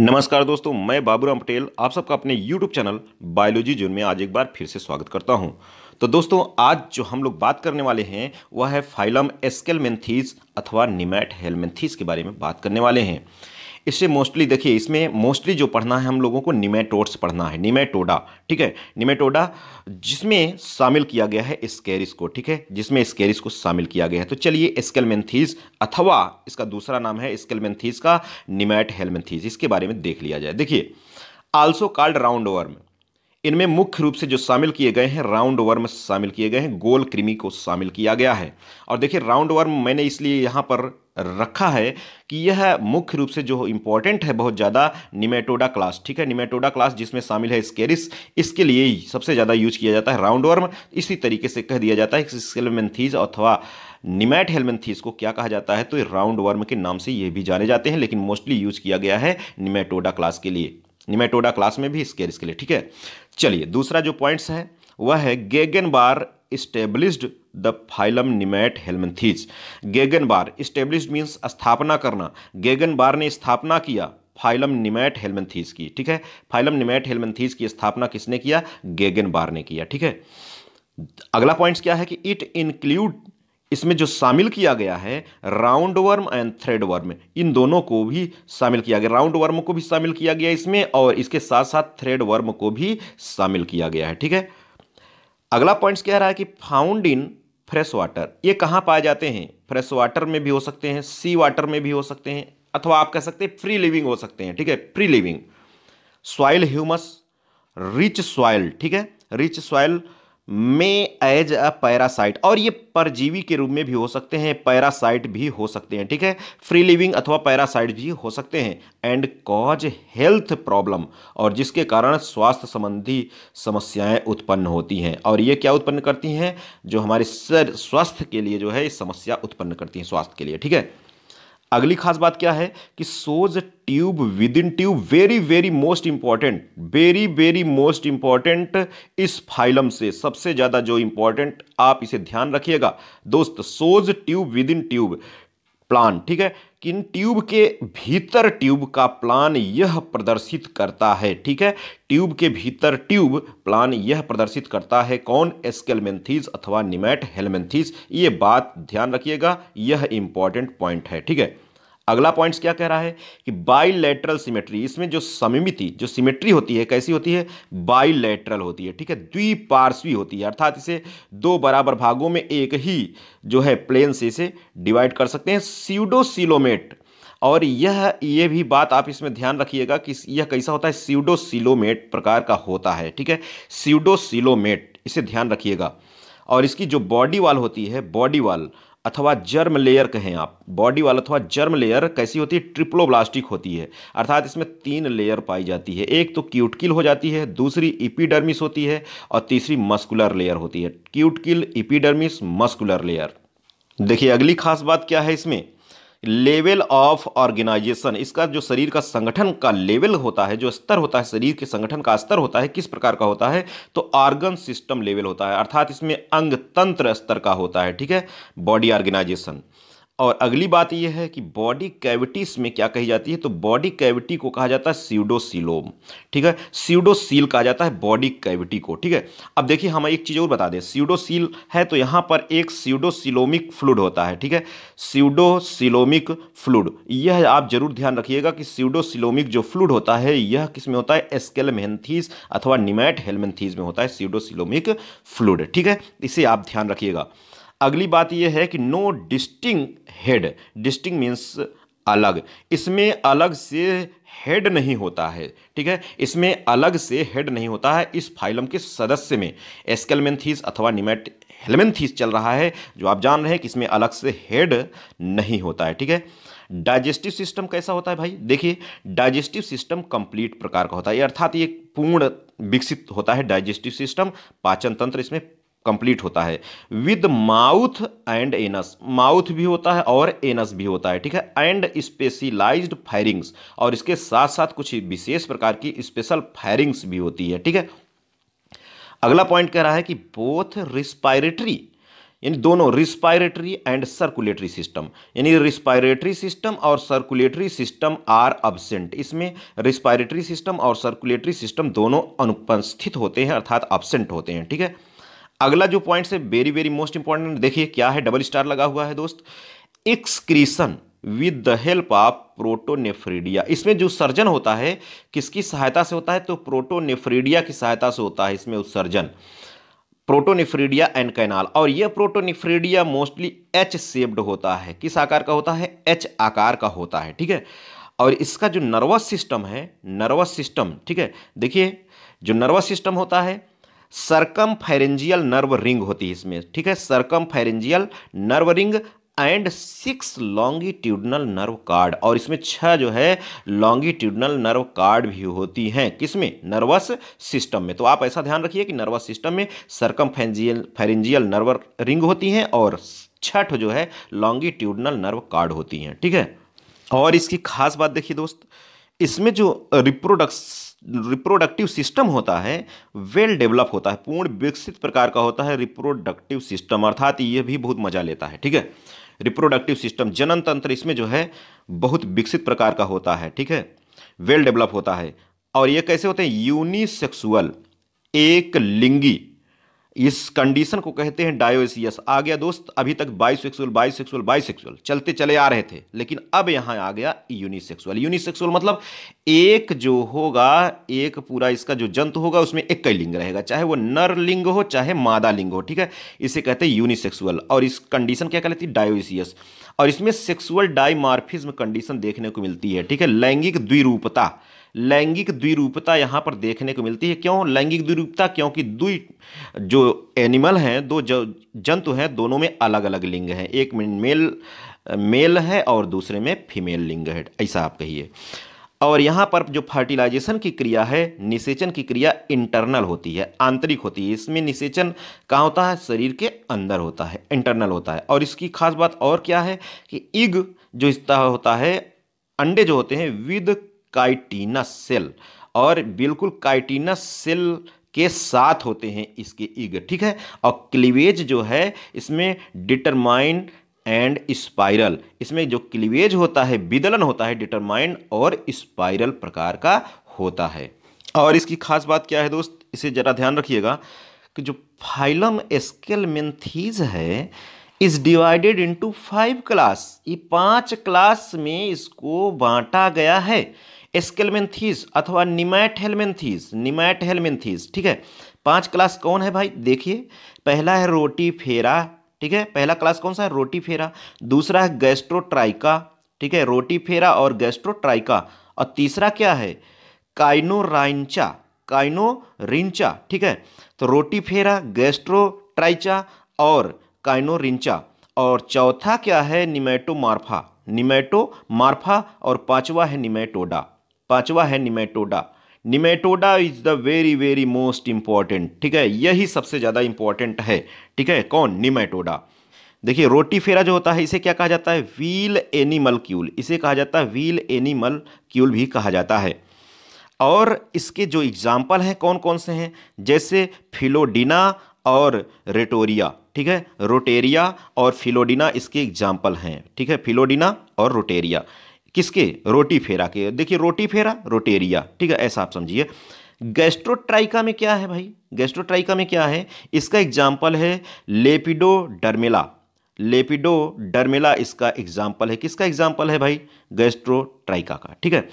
नमस्कार दोस्तों मैं बाबूराम पटेल आप सबका अपने YouTube चैनल बायोलॉजी जोन में आज एक बार फिर से स्वागत करता हूं तो दोस्तों आज जो हम लोग बात करने वाले हैं वह है फाइलम एस्केलमेंथीस अथवा निमैट हेलमेंथीस के बारे में बात करने वाले हैं इससे मोस्टली देखिए इसमें मोस्टली जो पढ़ना है हम लोगों को निमेटोड्स पढ़ना है निमेटोडा ठीक है निमेटोडा जिसमें शामिल किया गया है स्केरिस को ठीक है जिसमें स्केरिस को शामिल किया गया है तो चलिए स्केलमेंथीज अथवा इसका दूसरा नाम है स्केलमेंथीज का निमेट हेलमेंथीज इसके बारे में देख लिया जाए देखिए आल्सो कार्ड राउंड ओवर इनमें मुख्य रूप से जो शामिल किए गए हैं राउंड वर्म शामिल किए गए हैं गोल कृमि को शामिल किया गया है और देखिए राउंड वर्म मैंने इसलिए यहाँ पर रखा है कि यह मुख्य रूप से जो इंपॉर्टेंट है बहुत ज़्यादा निमेटोडा क्लास ठीक है निमेटोडा क्लास जिसमें शामिल है स्केरिस इसके लिए सबसे ज़्यादा यूज किया जाता है राउंड वर्म इसी तरीके से कह दिया जाता है स्केलमेंथीज अथवा निमेट हेलमेंथीज को क्या कहा जाता है तो राउंड वर्म के नाम से ये भी जाने जाते हैं लेकिन मोस्टली यूज किया गया है निमेटोडा क्लास के लिए निमेटोडा क्लास में भी स्केरिस के लिए ठीक है चलिए दूसरा जो पॉइंट्स है वह है Gegenbaur established the phylum Nemathelminthes Gegenbaur establish means स्थापना करना गेगन बार ने स्थापना किया फाइलम निमैट हेलमथीज की ठीक है फाइलम निमैट हेलमथीज की स्थापना किसने किया गेगन बार ने किया ठीक है अगला पॉइंट क्या है कि इट इंक्लूड इसमें जो शामिल किया गया है round worm and thread worm इन दोनों को भी शामिल किया गया राउंड वर्म को भी शामिल किया गया इसमें और इसके साथ साथ थ्रेड वर्म को भी शामिल किया गया है ठीक है अगला पॉइंट क्या रहा है कि फाउंड इन फ्रेश वाटर ये कहाँ पाए जाते हैं फ्रेश वाटर में भी हो सकते हैं सी वाटर में भी हो सकते हैं अथवा आप कह सकते हैं फ्री लिविंग हो सकते हैं ठीक है free living soil humus rich soil ठीक है रिच सॉइल में एज अ पैरासाइट और ये परजीवी के रूप में भी हो सकते हैं पैरासाइट भी हो सकते हैं ठीक है फ्री लिविंग अथवा पैरासाइट भी हो सकते हैं एंड कॉज हेल्थ प्रॉब्लम और जिसके कारण स्वास्थ्य संबंधी समस्याएं उत्पन्न होती हैं और ये क्या उत्पन्न करती हैं जो हमारे स्वास्थ्य के लिए जो है समस्या उत्पन्न करती हैं स्वास्थ्य के लिए ठीक है अगली खास बात क्या है कि सोज tube within tube very very most important very very most important इस फाइलम से सबसे ज़्यादा जो इंपॉर्टेंट आप इसे ध्यान रखिएगा दोस्त सोज tube within tube plan ठीक है किन ट्यूब के भीतर ट्यूब का प्लान यह प्रदर्शित करता है ठीक है ट्यूब के भीतर ट्यूब प्लान यह प्रदर्शित करता है कौन एस्केलमेंथीज अथवा निमेट हेलमेंथीज ये बात ध्यान रखिएगा यह इंपॉर्टेंट पॉइंट है ठीक है अगला पॉइंट्स क्या कह रहा है कि बाइलेटरल सिमेट्री इसमें जो समिमिति जो सिमेट्री होती है कैसी होती है बाइलेटरल होती है ठीक है द्विपार्श्वी होती है अर्थात इसे दो बराबर भागों में एक ही जो है प्लेन से इसे डिवाइड कर सकते हैं सीडोसिलोमेट और यह ये भी बात आप इसमें ध्यान रखिएगा कि यह कैसा होता है सीडोसिलोमेट प्रकार का होता है ठीक है सीडोसिलोमेट इसे ध्यान रखिएगा और इसकी जो बॉडी वाल होती है बॉडी वाल अथवा जर्म लेयर कहें आप बॉडी वाल अथवा जर्म लेयर कैसी होती है ट्रिप्लोब्लास्टिक होती है अर्थात इसमें तीन लेयर पाई जाती है एक तो क्यूटकिल हो जाती है दूसरी इपीडर्मिस होती है और तीसरी मस्कुलर लेयर होती है क्यूटकिल इपीडर्मिस मस्कुलर लेयर देखिए अगली खास बात क्या है इसमें लेवल ऑफ ऑर्गेनाइजेशन इसका जो शरीर का संगठन का लेवल होता है जो स्तर होता है शरीर के संगठन का स्तर होता है किस प्रकार का होता है तो ऑर्गन सिस्टम लेवल होता है अर्थात इसमें अंग तंत्र स्तर का होता है ठीक है बॉडी ऑर्गेनाइजेशन और अगली बात यह है कि बॉडी कैविटीज़ में क्या कही जाती है तो बॉडी कैविटी को कहा जाता है सीडोसिलोम ठीक है सीडोसील कहा जाता है बॉडी कैविटी को ठीक है अब देखिए हम एक चीज़ और बता दें सीडोसील है तो यहाँ पर एक सीडोसिलोमिक फ्लूड होता है ठीक है सीडोसिलोमिक फ्लूड यह आप जरूर ध्यान रखिएगा कि सीडोसिलोमिक जो फ्लूड होता है यह किस में होता है एस्केलमेंथीज अथवा निमैट हेलमेंथीज में होता है सीडोसिलोमिक फ्लूड ठीक है इसे आप ध्यान रखिएगा अगली बात यह है कि no distinct head distinct means अलग इसमें अलग से हेड नहीं होता है ठीक है इसमें अलग से हेड नहीं होता है इस फाइलम के सदस्य में एस्केलमेंथीस अथवा निमेट हेलमेंथीस चल रहा है जो आप जान रहे हैं कि इसमें अलग से हेड नहीं होता है ठीक है डाइजेस्टिव सिस्टम कैसा होता है भाई देखिए डाइजेस्टिव सिस्टम कंप्लीट प्रकार का होता है अर्थात ये पूर्ण विकसित होता है डाइजेस्टिव सिस्टम पाचन तंत्र इसमें कंप्लीट होता है with mouth and anus mouth भी होता है और एनस भी होता है ठीक है एंड स्पेशलाइज्ड फायरिंग्स और इसके साथ साथ कुछ विशेष प्रकार की स्पेशल फायरिंग्स भी होती है ठीक है अगला पॉइंट कह रहा है कि बोथ रिस्पायरेटरी यानी दोनों रिस्पायरेटरी एंड सर्कुलेटरी सिस्टम यानी रिस्पायरेटरी सिस्टम और सर्कुलेटरी सिस्टम आर अब्सेंट इसमें रिस्पायरेटरी सिस्टम और सर्कुलेटरी सिस्टम दोनों अनुपस्थित होते हैं अर्थात अब्सेंट होते हैं ठीक है अगला जो पॉइंट है वेरी वेरी मोस्ट इंपॉर्टेंट देखिए क्या है डबल स्टार लगा हुआ है दोस्त excretion with the help of protonephridia इसमें जो सर्जन होता है किसकी सहायता से होता है तो प्रोटोनेफ्रीडिया की सहायता से होता है इसमें उत्सर्जन प्रोटोनिफ्रीडिया एंड कैनाल और यह प्रोटोनिफ्रीडिया मोस्टली एच सेप्ड होता है किस आकार का होता है एच आकार का होता है ठीक है और इसका जो नर्वस सिस्टम है नर्वस सिस्टम ठीक है देखिए जो नर्वस सिस्टम होता है सरकम फाइरेंजियल नर्व रिंग होती है इसमें ठीक है circumpharyngeal nerve ring and six longitudinal nerve cord और इसमें छह जो है लॉन्गिट्यूडनल नर्व कार्ड भी होती हैं किसमें नर्वस सिस्टम में तो आप ऐसा ध्यान रखिए कि नर्वस सिस्टम में circumpharyngeal pharyngeal nerve ring होती हैं और छठ जो है लॉन्गिट्यूडनल नर्व कार्ड होती हैं ठीक है और इसकी खास बात देखिए दोस्त इसमें जो रिप्रोडक्स रिप्रोडक्टिव सिस्टम होता है वेल डेवलप होता है पूर्ण विकसित प्रकार का होता है रिप्रोडक्टिव सिस्टम अर्थात ये भी बहुत मजा लेता है ठीक है रिप्रोडक्टिव सिस्टम जनन तंत्र इसमें जो है बहुत विकसित प्रकार का होता है ठीक है वेल डेवलप होता है और ये कैसे होते हैं यूनिसेक्सुअल एक लिंगी इस कंडीशन को कहते हैं डायोसियस आ गया दोस्त अभी तक बाइसेक्सुअल बाइसेक्सुअल बाइसेक्सुअल चलते चले आ रहे थे लेकिन अब यहाँ आ गया यूनिसेक्सुअल यूनिसेक्सुअल मतलब एक जो होगा एक पूरा इसका जो जंतु होगा उसमें एक कई लिंग रहेगा चाहे वो नर लिंग हो चाहे मादा लिंग हो ठीक है इसे कहते हैं यूनिसेक्सुअल और इस कंडीशन क्या कहलाती है डायोसियस और इसमें सेक्सुअल डाइमार्फिज्म कंडीशन देखने को मिलती है ठीक है लैंगिक द्विरूपता लैंगिक द्विरूपता यहाँ पर देखने को मिलती है क्यों लैंगिक द्विरूपता क्योंकि द्वि जो एनिमल हैं दो जंतु हैं दोनों में अलग अलग लिंग हैं एक में मेल मेल है और दूसरे में फीमेल लिंग है ऐसा आप कहिए और यहाँ पर जो फर्टिलाइजेशन की क्रिया है निषेचन की क्रिया इंटरनल होती है आंतरिक होती है इसमें निषेचन कहाँ होता है शरीर के अंदर होता है इंटरनल होता है और इसकी खास बात और क्या है कि इग जो इस होता है अंडे जो होते हैं विद काइटिनस सेल और बिल्कुल काइटिनस सेल के साथ होते हैं इसके ईग ठीक है और क्लीवेज जो है इसमें डिटरमाइन एंड स्पाइरल इसमें जो क्लीवेज होता है विदलन होता है डिटरमाइन और स्पाइरल प्रकार का होता है और इसकी खास बात क्या है दोस्त इसे ज़रा ध्यान रखिएगा कि जो फाइलम स्केल मेंथीज है is divided into five class ये पांच क्लास में इसको बांटा गया है एस्केलमेंथीस अथवा निमैट हेलमेंथीस निमैट हेलमेंथीस ठीक है पांच क्लास कौन है भाई देखिए पहला है रोटी फेरा ठीक है पहला क्लास कौन सा है रोटी फेरा दूसरा है गैस्ट्रोट्राइका ठीक है रोटी फेरा और गैस्ट्रोट्राइका और तीसरा क्या है काइनोराइंचा काइनोरिंचा ठीक है तो रोटी फेरा गैस्ट्रोट्राइचा और काइनोरिंचा और चौथा क्या है निमेटोमार्फा निमेटोमार्फा और पांचवा है निमेटोडा पांचवा है Nematoda Nematoda is the very very most important ठीक है यही सबसे ज़्यादा इंपॉर्टेंट है ठीक है कौन निमेटोडा देखिए रोटी फेरा जो होता है इसे क्या कहा जाता है व्हील एनिमल क्यूल इसे कहा जाता है व्हील एनिमल क्यूल भी कहा जाता है और इसके जो एग्जाम्पल हैं कौन कौन से हैं जैसे फिलोडिना और रेटोरिया ठीक है रोटेरिया और फिलोडिना इसके एग्जाम्पल हैं ठीक है फिलोडिना और रोटेरिया किसके रोटी फेरा के देखिए रोटी फेरा रोटेरिया ठीक है ऐसा आप समझिए गैस्ट्रोट्राइका में क्या है भाई गैस्ट्रोट्राइका में क्या है इसका एग्जाम्पल है लेपिडो लेपिडो लेपिडोडर्मेला इसका एग्जाम्पल है किसका एग्जाम्पल है भाई गैस्ट्रोट्राइका का ठीक है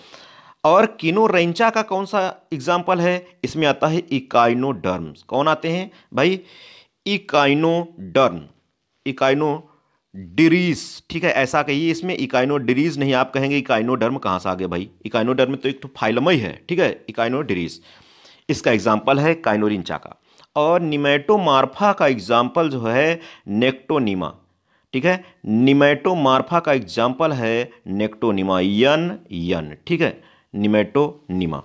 और किनोरेंचा का कौन सा एग्जाम्पल है इसमें आता है इकाइनोडर्म्स कौन आते हैं भाई इकाइनोडर्म इकाइनो डिरीज ठीक है ऐसा कहिए इसमें इकाइनो डिरीज नहीं आप कहेंगे इकाइनोडर्म कहाँ से आ गया भाई इकाइनोडर्म तो एक तो फाइलम ही है ठीक है इकाइनो डिरीज इसका एग्जाम्पल है काइनोरिंचा का और निमेटोमार्फा का एग्जाम्पल जो है नेक्टोनीमा ठीक है निमेटोमार्फा का एग्जाम्पल है नेक्टोनिमा यन यन ठीक है निमेटोनीमा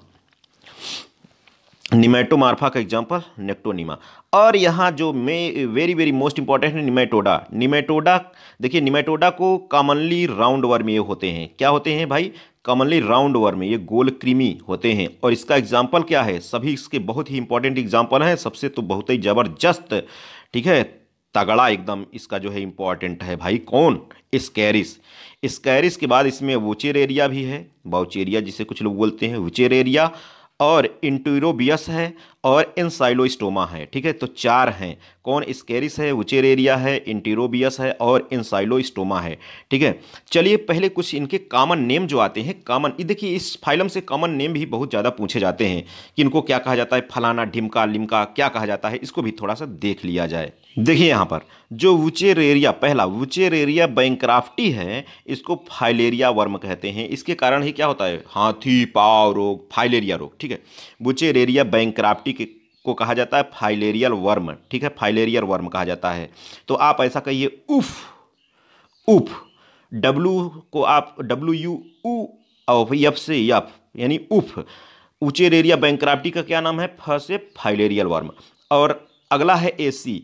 निमेटोमार्फा का एग्जाम्पल नेक्टोनिमा और यहाँ जो मे वेरी वेरी मोस्ट इंपॉर्टेंट है निमेटोडा निमेटोडा देखिए निमेटोडा को कॉमनली राउंड वर्म ये होते हैं क्या होते हैं भाई कॉमनली राउंड वर्म ये गोल क्रीमी होते हैं और इसका एग्जाम्पल क्या है सभी इसके बहुत ही इंपॉर्टेंट एग्जाम्पल हैं सबसे तो बहुत ही ज़बरदस्त ठीक है तगड़ा एकदम इसका जो है इम्पॉर्टेंट है भाई कौन स्कैरिस स्कैरिस के बाद इसमें वोचेर एरिया भी है बाउचेरिया जिसे कुछ लोग बोलते हैं वोचेर एरिया और इंटूरोबियस है और इनसाइलोस्टोमा है ठीक है तो चार हैं कौन स्केरिस है उचेरेरिया है इंटीरोबियस है और इंसाइलोस्टोमा है ठीक है चलिए पहले कुछ इनके कॉमन नेम जो आते हैं कॉमन देखिए इस फाइलम से कॉमन नेम भी बहुत ज़्यादा पूछे जाते हैं कि इनको क्या कहा जाता है फलाना ढिमका लिमका क्या कहा जाता है इसको भी थोड़ा सा देख लिया जाए देखिए यहाँ पर जो वुचेरेरिया पहला वुचेरेरिया बैंक्राफ्टी है इसको फाइलेरिया वर्म कहते हैं इसके कारण ही क्या होता है हाथी पाव रोग फाइलेरिया रोग ठीक है वुचेरेरिया बैंक्राफ्टी पार्टी के को कहा जाता है फाइलेरियल वर्म ठीक है फाइलेरियल वर्म कहा जाता है तो आप ऐसा कहिए उफ उफ डब्लू को आप डब्लू यू ऊ और यफ से यफ यानी उफ ऊंचे उचेरेरिया बैंक्राफ्टी का क्या नाम है फ से फाइलेरियल वर्म और अगला है ए सी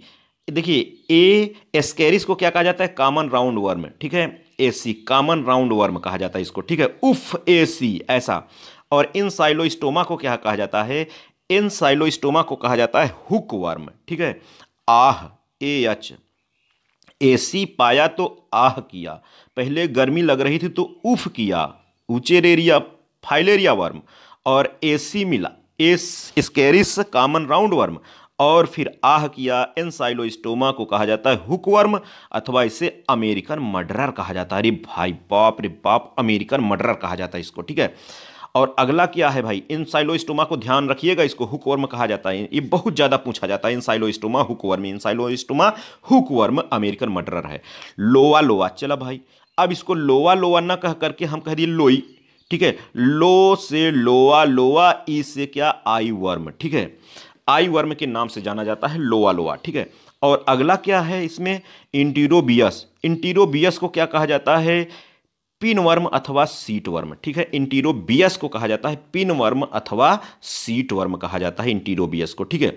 देखिए ए एस्केरिस को क्या कहा जाता है कॉमन राउंड वर्म ठीक है ए सी कॉमन राउंड वर्म कहा जाता है इसको ठीक है उफ ए सी ऐसा और इन साइलोस्टोमा को क्या कहा जाता है इन साइलोस्टोमा को कहा जाता है हुक वर्म ठीक है आह ए एच एसी पाया तो आह किया पहले गर्मी लग रही थी तो उफ किया उचेरेरिया फाइलेरिया वर्म और एसी मिला Ascaris common round worm और फिर आह किया एनसाइलोस्टोमा को कहा जाता है हुकवर्म अथवा इसे अमेरिकन मर्डरर कहा जाता है अरे भाई बाप रे बाप अमेरिकन मर्डरर कहा जाता है इसको ठीक है और अगला क्या है भाई इन साइलोस्टोमा को ध्यान रखिएगा इसको हुकवर्म कहा जाता है ये बहुत ज़्यादा पूछा जाता है इन साइलोस्टोमा हुकवर्म इन साइलोस्टोमा हुकवर्म अमेरिकन मर्डरर है लोवा लोवा चला भाई अब इसको लोवा लोवा ना कह करके हम कह दिए लोई ठीक है लो से लोआ लोआ ई से क्या आई वर्म ठीक है आई वर्म के नाम से जाना जाता है लोवा लोआ ठीक है और अगला क्या है इसमें इंटीरोबियस इंटीरोबियस को क्या कहा जाता है पिन वर्म अथवा सीट वर्म ठीक है इंटीरोबियस को कहा जाता है पिन वर्म अथवा सीट वर्म कहा जाता है इंटीरोबियस को ठीक है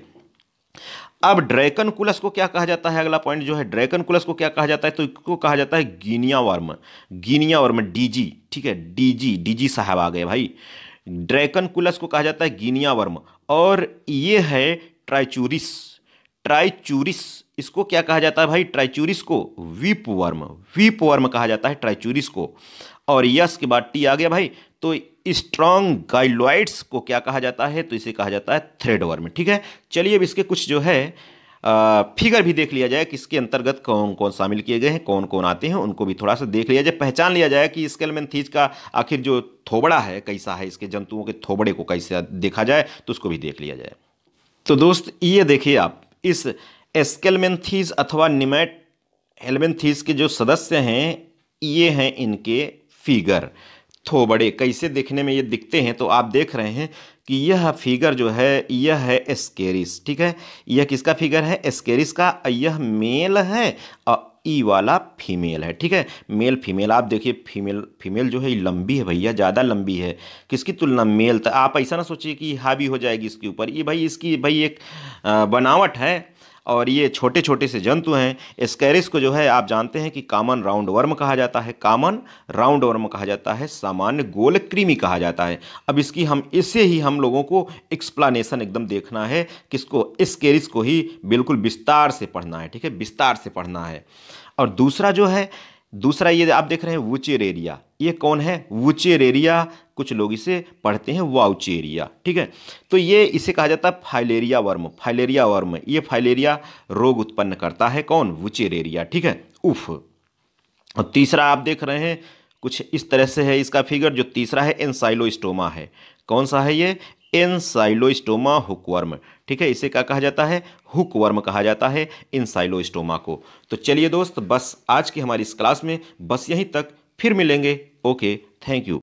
अब ड्रैकन कुलस को क्या कहा जाता है अगला पॉइंट जो है ड्रैकन कुलस को क्या कहा जाता है तो इसको कहा जाता है guinea worm guinea worm DG ठीक है डीजी डीजी साहब आ गए भाई ड्रैकन कुलस को कहा जाता है गिनिया वर्म और ये है ट्राइचूरिस ट्राइचूरिस इसको क्या कहा जाता है भाई ट्राइचूरिस को वीप वर्म वीप वर्म कहा जाता है ट्राइचूरिस को और यस के बाद टी आ गया भाई तो स्ट्रॉन्ग गाइलोइड्स को क्या कहा जाता है तो इसे कहा जाता है थ्रेड वर्म ठीक है चलिए अब इसके कुछ जो है फिगर भी देख लिया जाए कि इसके अंतर्गत कौन कौन शामिल किए गए हैं कौन कौन आते हैं उनको भी थोड़ा सा देख लिया जाए पहचान लिया जाए कि स्केलमेंथीज का आखिर जो थोबड़ा है कैसा है इसके जंतुओं के थोबड़े को कैसे देखा जाए तो उसको भी देख लिया जाए तो दोस्त ये देखिए आप इस एस्केलमेंथीज अथवा निमेट हेलमेंथीज के जो सदस्य हैं ये हैं इनके फिगर थोबड़े कैसे देखने में ये दिखते हैं तो आप देख रहे हैं कि यह फिगर जो है यह है एस्केरिस ठीक है यह किसका फिगर है एस्केरिस का यह मेल है और ई e वाला फीमेल है ठीक है मेल फीमेल आप देखिए फीमेल फीमेल जो है लंबी है भैया ज़्यादा लंबी है किसकी तुलना मेल तो आप ऐसा ना सोचिए कि हावी हो जाएगी इसके ऊपर ये भाई इसकी भाई एक बनावट है और ये छोटे छोटे से जंतु हैं स्कैरिस को जो है आप जानते हैं कि कामन राउंड वर्म कहा जाता है कामन राउंड वर्म कहा जाता है सामान्य गोल क्रीमी कहा जाता है अब इसकी हम इसे ही हम लोगों को एक्सप्लानेशन एकदम देखना है किसको स्केरिस को ही बिल्कुल विस्तार से पढ़ना है ठीक है विस्तार से पढ़ना है और दूसरा जो है दूसरा ये आप देख रहे हैं वुचेरेरिया ये कौन है वुचेरेरिया कुछ लोग इसे पढ़ते हैं वाउचेरिया ठीक है तो ये इसे कहा जाता है फाइलेरिया वर्म फाइलेरिया वर्म ये फाइलेरिया रोग उत्पन्न करता है कौन वुचेरेरिया ठीक है उफ और तीसरा आप देख रहे हैं कुछ इस तरह से है इसका फिगर जो तीसरा है एनसाइलोस्टोमा है कौन सा है ये एनसाइलोस्टोमा हुकवर्म ठीक है इसे क्या कहा जाता है हुक वर्म कहा जाता है इन साइलोस्टोमा को तो चलिए दोस्त बस आज की हमारी इस क्लास में बस यहीं तक फिर मिलेंगे ओके थैंक यू